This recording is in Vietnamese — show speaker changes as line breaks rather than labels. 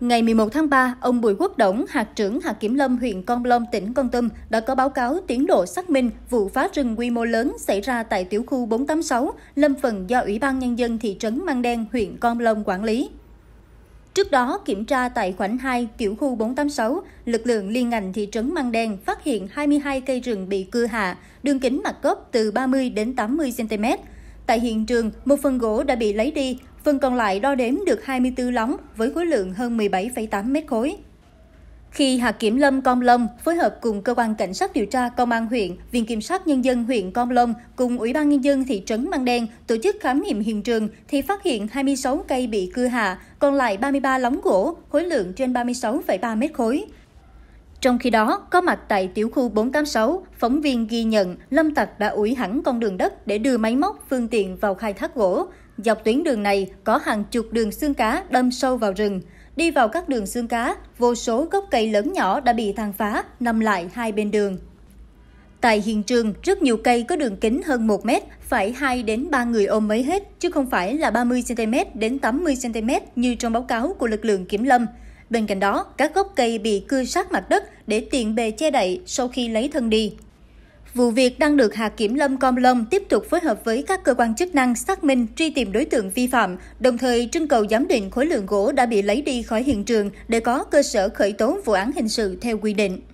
Ngày 11 tháng 3, ông Bùi Quốc Đổng, hạt trưởng hạt kiểm lâm huyện Con Plong, tỉnh Con Tum đã có báo cáo tiến độ xác minh vụ phá rừng quy mô lớn xảy ra tại tiểu khu 486, lâm phần do Ủy ban Nhân dân thị trấn Mang Đen, huyện Con Plong quản lý. Trước đó, kiểm tra tại khoảnh 2, tiểu khu 486, lực lượng liên ngành thị trấn Mang Đen phát hiện 22 cây rừng bị cưa hạ, đường kính mặt gốc từ 30 đến 80 cm, Tại hiện trường, một phần gỗ đã bị lấy đi, phần còn lại đo đếm được 24 lóng với khối lượng hơn 17,8 mét khối. Khi Hạt Kiểm Lâm Con Lâm phối hợp cùng Cơ quan Cảnh sát điều tra Công an huyện, Viện Kiểm sát Nhân dân huyện Con Lâm cùng Ủy ban Nhân dân thị trấn mang Đen tổ chức khám nghiệm hiện trường thì phát hiện 26 cây bị cưa hạ, còn lại 33 lóng gỗ, khối lượng trên 36,3 mét khối. Trong khi đó, có mặt tại tiểu khu 486, phóng viên ghi nhận lâm tặc đã ủi hẳn con đường đất để đưa máy móc, phương tiện vào khai thác gỗ. Dọc tuyến đường này có hàng chục đường xương cá đâm sâu vào rừng. Đi vào các đường xương cá, vô số gốc cây lớn nhỏ đã bị tàn phá, nằm lại hai bên đường. Tại hiện trường, rất nhiều cây có đường kính hơn 1 mét, phải 2 đến 3 người ôm mới hết, chứ không phải là 30 cm đến 80 cm như trong báo cáo của lực lượng kiểm lâm. Bên cạnh đó, các gốc cây bị cưa sát mặt đất để tiện bề che đậy sau khi lấy thân đi. Vụ việc đang được Hà Kiểm Lâm Com Lâm tiếp tục phối hợp với các cơ quan chức năng xác minh truy tìm đối tượng vi phạm, đồng thời trưng cầu giám định khối lượng gỗ đã bị lấy đi khỏi hiện trường để có cơ sở khởi tố vụ án hình sự theo quy định.